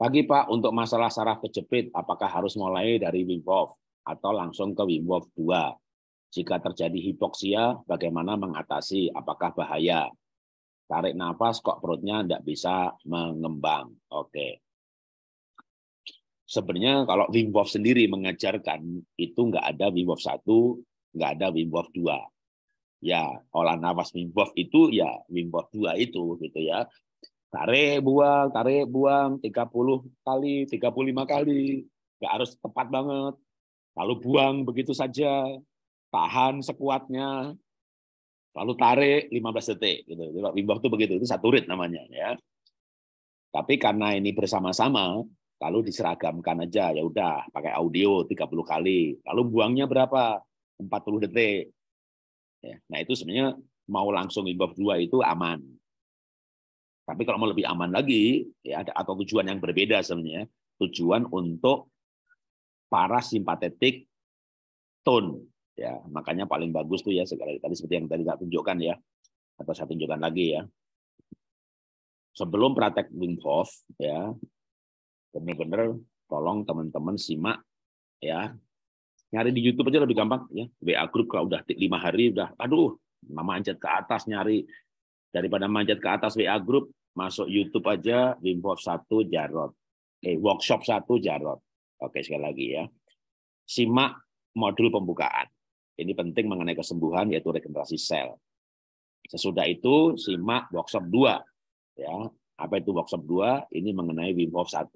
Pagi Pak, untuk masalah saraf kejepit, apakah harus mulai dari Wim Hof atau langsung ke Wim Hof 2? Jika terjadi hipoksia, bagaimana mengatasi? Apakah bahaya? Tarik nafas, kok perutnya tidak bisa mengembang. Oke. Sebenarnya kalau Wim Hof sendiri mengajarkan, itu nggak ada Wim Hof 1, nggak ada Wim Hof 2. Ya, olah nafas Wim Hof itu ya Wim Hof 2 itu gitu ya tarik buang tarik buang 30 kali 35 kali nggak harus tepat banget lalu buang begitu saja tahan sekuatnya lalu tarik 15 detik gitu Wim itu begitu itu satu rit namanya ya tapi karena ini bersama-sama lalu diseragamkan aja ya udah pakai audio 30 kali lalu buangnya berapa 40 detik ya, nah itu sebenarnya mau langsung Wim dua 2 itu aman tapi kalau mau lebih aman lagi, ya atau tujuan yang berbeda sebenarnya, tujuan untuk para simpatetik tone. Ya, makanya paling bagus tuh ya sekali tadi seperti yang tadi saya tunjukkan ya, atau saya tunjukkan lagi ya. Sebelum praktek Wim Hof ya, benar-benar tolong teman-teman simak ya nyari di YouTube aja lebih gampang ya WA grup kalau udah lima hari udah aduh anjat ke atas nyari daripada manjat ke atas WA grup Masuk YouTube aja Wim Hof 1 Jarot. Eh, workshop 1 Jarot. Oke, sekali lagi ya. Simak modul pembukaan. Ini penting mengenai kesembuhan yaitu regenerasi sel. Sesudah itu simak workshop 2 ya. Apa itu workshop 2? Ini mengenai Wim Hof 1.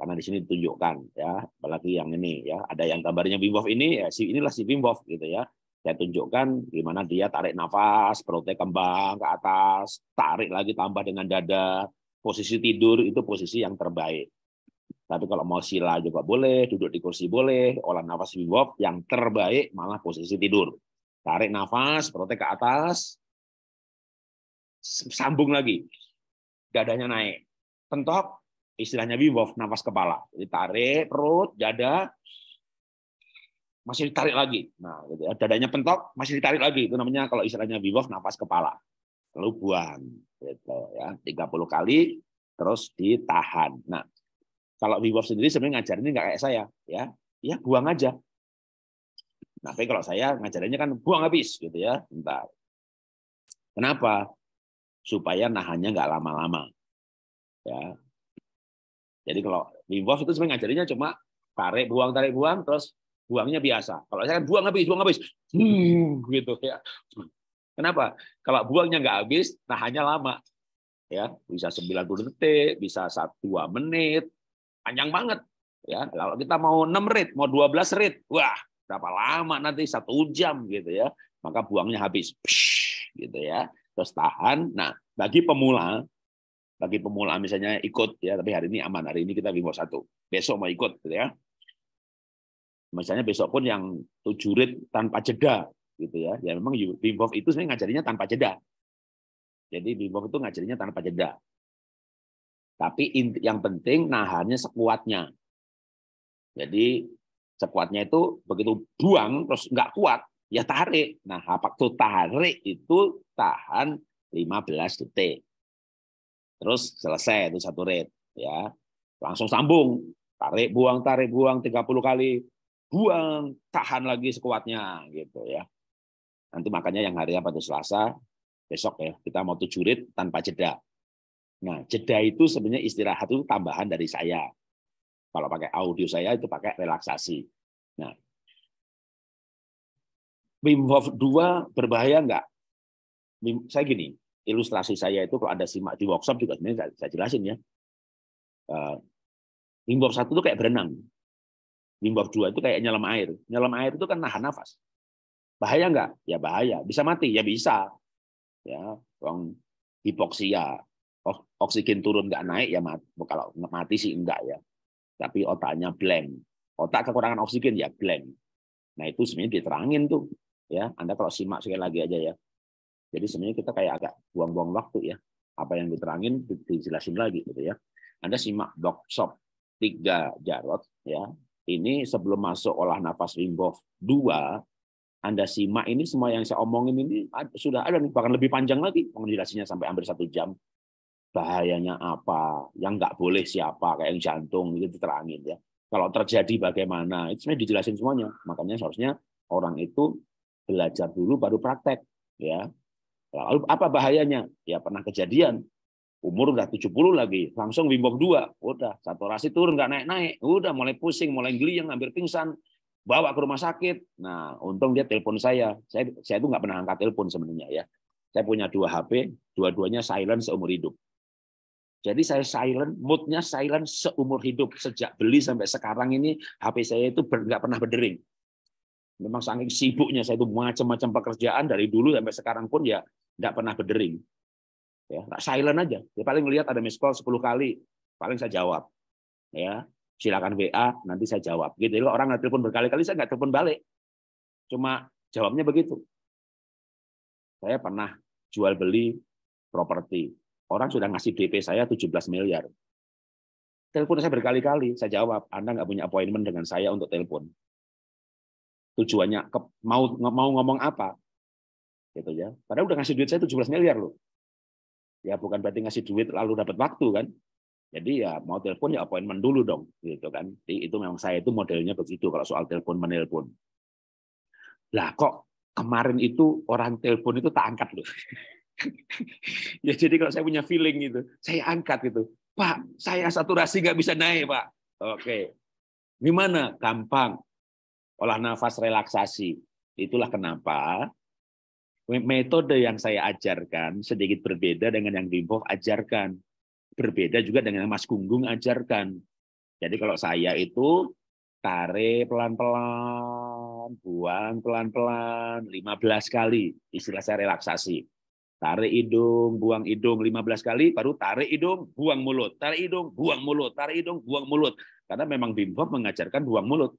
Karena di sini ditunjukkan ya, apalagi yang ini ya, ada yang gambarnya Wim Hof ini ya, si inilah si Wim Hof gitu ya. Saya tunjukkan gimana dia tarik nafas, perutnya kembang ke atas, tarik lagi tambah dengan dada. Posisi tidur itu posisi yang terbaik. Tapi kalau mau sila juga boleh, duduk di kursi boleh, olah nafas bimbok, yang terbaik malah posisi tidur. Tarik nafas, perutnya ke atas, sambung lagi. Dadanya naik. Pentok, istilahnya bimbok, nafas kepala. Jadi tarik perut, dada, masih ditarik lagi. Nah, gitu ya. dadanya pentok, masih ditarik lagi. Itu namanya kalau istilahnya bivok nafas kepala. Lalu buang gitu ya, 30 kali terus ditahan. Nah, kalau bivok sendiri sebenarnya ngajarinnya nggak kayak saya, ya. Ya buang aja. Nah, tapi kalau saya ngajarinnya kan buang habis gitu ya, bentar. Kenapa? Supaya nahannya nggak lama-lama. Ya. Jadi kalau bivok itu sebenarnya ngajarinnya cuma tarik buang tarik buang terus buangnya biasa. Kalau saya kan buang habis, buang habis, hmm, gitu ya. Kenapa? Kalau buangnya nggak habis, nah hanya lama. Ya, bisa 90 detik, bisa 1 2 menit. Panjang banget. Ya, kalau kita mau 6 rit, mau 12 rit, wah, berapa lama nanti satu jam gitu ya. Maka buangnya habis. Psh, gitu ya. Terus tahan. Nah, bagi pemula bagi pemula misalnya ikut ya tapi hari ini aman hari ini kita bimbo satu besok mau ikut gitu ya misalnya besok pun yang tujuh rit tanpa jeda gitu ya ya memang Wim itu sebenarnya ngajarinya tanpa jeda jadi Wim itu ngajarinya tanpa jeda tapi yang penting nahannya sekuatnya jadi sekuatnya itu begitu buang terus nggak kuat ya tarik nah waktu tarik itu tahan 15 detik terus selesai itu satu rit ya langsung sambung tarik buang tarik buang 30 kali buang, tahan lagi sekuatnya gitu ya. Nanti makanya yang hari apa tuh Selasa besok ya kita mau tujuh rit tanpa jeda. Nah, jeda itu sebenarnya istirahat itu tambahan dari saya. Kalau pakai audio saya itu pakai relaksasi. Nah, Wim Hof 2 berbahaya nggak? Saya gini, ilustrasi saya itu kalau ada simak di workshop juga sebenarnya saya, jelasin ya. Eh, Wim Hof 1 itu kayak berenang. Limbah dua itu kayak nyelam air. Nyelam air itu kan nahan nafas. Bahaya nggak? Ya bahaya. Bisa mati? Ya bisa. Ya, orang hipoksia, oksigen turun nggak naik ya mati. Kalau mati sih enggak ya. Tapi otaknya blank. Otak kekurangan oksigen ya blank. Nah itu sebenarnya diterangin tuh. Ya, Anda kalau simak sekali lagi aja ya. Jadi sebenarnya kita kayak agak buang-buang waktu ya. Apa yang diterangin dijelasin lagi gitu ya. Anda simak blog shop tiga Jarot ya ini sebelum masuk olah nafas Wim 2, Anda simak ini semua yang saya omongin ini sudah ada bahkan lebih panjang lagi penjelasannya sampai hampir satu jam. Bahayanya apa, yang nggak boleh siapa, kayak yang jantung, itu diterangin ya. Kalau terjadi bagaimana, itu sebenarnya dijelasin semuanya. Makanya seharusnya orang itu belajar dulu baru praktek. ya Lalu apa bahayanya? Ya pernah kejadian, umur udah 70 lagi, langsung Wim dua, Udah, saturasi turun, nggak naik-naik. Udah mulai pusing, mulai geli yang hampir pingsan. Bawa ke rumah sakit. Nah, untung dia telepon saya. Saya saya itu nggak pernah angkat telepon sebenarnya ya. Saya punya dua HP, dua-duanya silent seumur hidup. Jadi saya silent, moodnya silent seumur hidup. Sejak beli sampai sekarang ini, HP saya itu nggak pernah berdering. Memang saking sibuknya saya itu macam-macam pekerjaan dari dulu sampai sekarang pun ya nggak pernah berdering ya silent aja ya paling lihat ada miss call 10 kali paling saya jawab ya silakan WA nanti saya jawab gitu jadi orang nggak telepon berkali-kali saya nggak telepon balik cuma jawabnya begitu saya pernah jual beli properti orang sudah ngasih DP saya 17 miliar telepon saya berkali-kali saya jawab Anda nggak punya appointment dengan saya untuk telepon tujuannya mau mau ngomong apa gitu ya padahal udah ngasih duit saya 17 miliar loh Ya bukan berarti ngasih duit lalu dapat waktu kan. Jadi ya mau telepon ya appointment dulu dong gitu kan. Jadi itu memang saya itu modelnya begitu kalau soal telepon menelpon. Lah kok kemarin itu orang telepon itu tak angkat loh. ya jadi kalau saya punya feeling gitu, saya angkat gitu. Pak, saya saturasi nggak bisa naik, Pak. Oke. Gimana? Gampang. Olah nafas relaksasi. Itulah kenapa metode yang saya ajarkan sedikit berbeda dengan yang Wim Hof ajarkan. Berbeda juga dengan yang Mas Gunggung ajarkan. Jadi kalau saya itu tarik pelan-pelan, buang pelan-pelan, 15 kali. Istilah saya relaksasi. Tarik hidung, buang hidung 15 kali, baru tarik hidung, buang mulut. Tarik hidung, buang mulut. Tarik hidung, buang mulut. Karena memang Wim Hof mengajarkan buang mulut.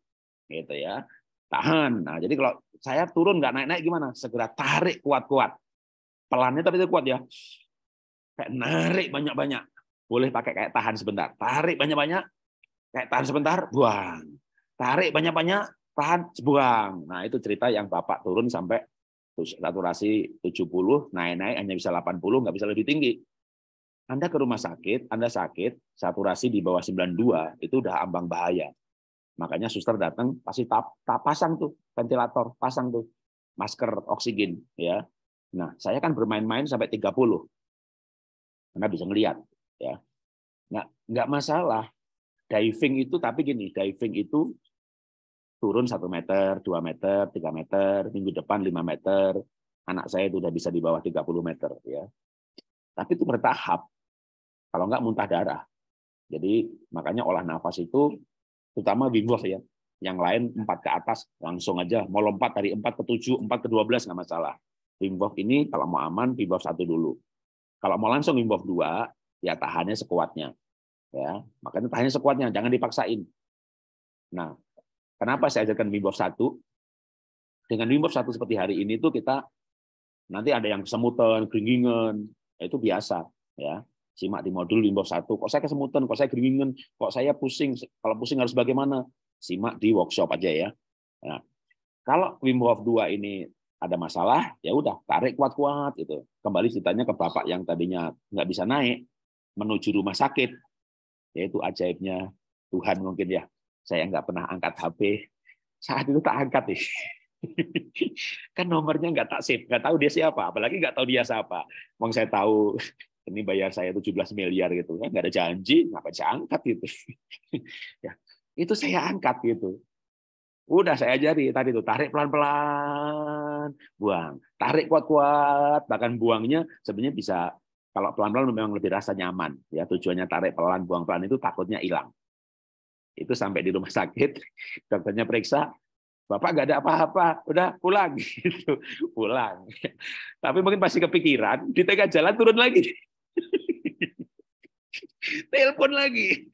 Gitu ya tahan. Nah, jadi kalau saya turun nggak naik-naik gimana? Segera tarik kuat-kuat. Pelannya tapi itu kuat ya. Kayak narik banyak-banyak. Boleh pakai kayak tahan sebentar. Tarik banyak-banyak, kayak tahan sebentar, buang. Tarik banyak-banyak, tahan, buang. Nah, itu cerita yang Bapak turun sampai saturasi 70, naik-naik hanya bisa 80, nggak bisa lebih tinggi. Anda ke rumah sakit, Anda sakit, saturasi di bawah 92, itu udah ambang bahaya. Makanya suster datang pasti tap, tap pasang tuh ventilator, pasang tuh masker oksigen ya. Nah, saya kan bermain-main sampai 30. Karena bisa ngelihat ya. Nah, nggak masalah diving itu tapi gini, diving itu turun 1 meter, 2 meter, 3 meter, minggu depan 5 meter. Anak saya itu udah bisa di bawah 30 meter ya. Tapi itu bertahap. Kalau nggak muntah darah. Jadi makanya olah nafas itu terutama Wim Hof ya. Yang lain empat ke atas langsung aja mau lompat dari empat ke tujuh, empat ke dua belas nggak masalah. Wim ini kalau mau aman Wim satu dulu. Kalau mau langsung Wim dua, ya tahannya sekuatnya. Ya, makanya tahannya sekuatnya, jangan dipaksain. Nah, kenapa saya ajarkan Wim satu? Dengan Wim satu seperti hari ini tuh kita nanti ada yang semutan, keringingan, ya itu biasa ya. Simak di modul di bawah satu Kok saya kesemutan, kok saya geringin, kok saya pusing. Kalau pusing harus bagaimana? Simak di workshop aja ya. Nah, kalau Wim Hof 2 ini ada masalah, ya udah tarik kuat-kuat gitu. Kembali ceritanya ke bapak yang tadinya nggak bisa naik menuju rumah sakit. Yaitu ajaibnya Tuhan mungkin ya. Saya nggak pernah angkat HP. Saat itu tak angkat sih kan nomornya nggak tak save, nggak tahu dia siapa, apalagi nggak tahu dia siapa. mau saya tahu ini bayar saya 17 miliar gitu kan nggak ada janji ngapa saya angkat gitu ya itu saya angkat gitu udah saya ajari tadi itu tarik pelan-pelan buang tarik kuat-kuat bahkan buangnya sebenarnya bisa kalau pelan-pelan memang lebih rasa nyaman ya tujuannya tarik pelan buang pelan itu takutnya hilang itu sampai di rumah sakit dokternya periksa bapak nggak ada apa-apa udah pulang gitu pulang tapi mungkin pasti kepikiran di tengah jalan turun lagi Telepon lagi.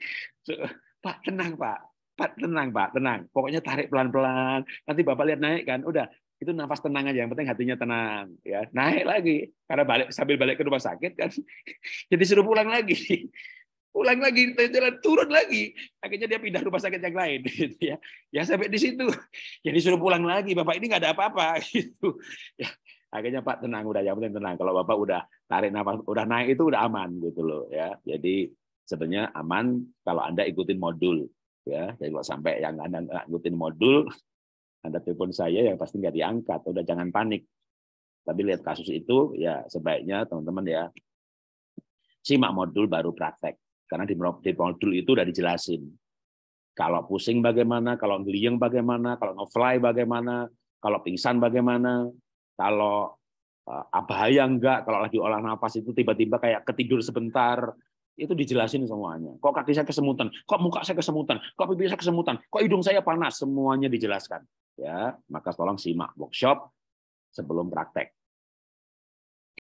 Pak, tenang Pak. Pak, tenang Pak, tenang. Pokoknya tarik pelan-pelan. Nanti Bapak lihat naik kan. Udah, itu nafas tenang aja. Yang penting hatinya tenang. ya Naik lagi. Karena balik sambil balik ke rumah sakit kan. Jadi suruh pulang lagi. Pulang lagi, jalan turun lagi. Akhirnya dia pindah rumah sakit yang lain. Gitu ya. ya sampai di situ. Jadi suruh pulang lagi. Bapak ini nggak ada apa-apa. Gitu. Ya akhirnya Pak tenang udah yang penting tenang kalau Bapak udah tarik nafas udah naik itu udah aman gitu loh ya jadi sebenarnya aman kalau Anda ikutin modul ya jadi kalau sampai yang Anda nggak ikutin modul Anda telepon saya yang pasti nggak diangkat udah jangan panik tapi lihat kasus itu ya sebaiknya teman-teman ya simak modul baru praktek karena di modul itu udah dijelasin kalau pusing bagaimana, kalau ngeliang bagaimana, kalau ngefly bagaimana, kalau pingsan bagaimana, kalau eh, abahaya enggak, kalau lagi olah nafas itu tiba-tiba kayak ketidur sebentar, itu dijelasin semuanya. Kok kaki saya kesemutan, kok muka saya kesemutan, kok pipi saya kesemutan, kok hidung saya panas, semuanya dijelaskan. Ya, maka tolong simak workshop sebelum praktek.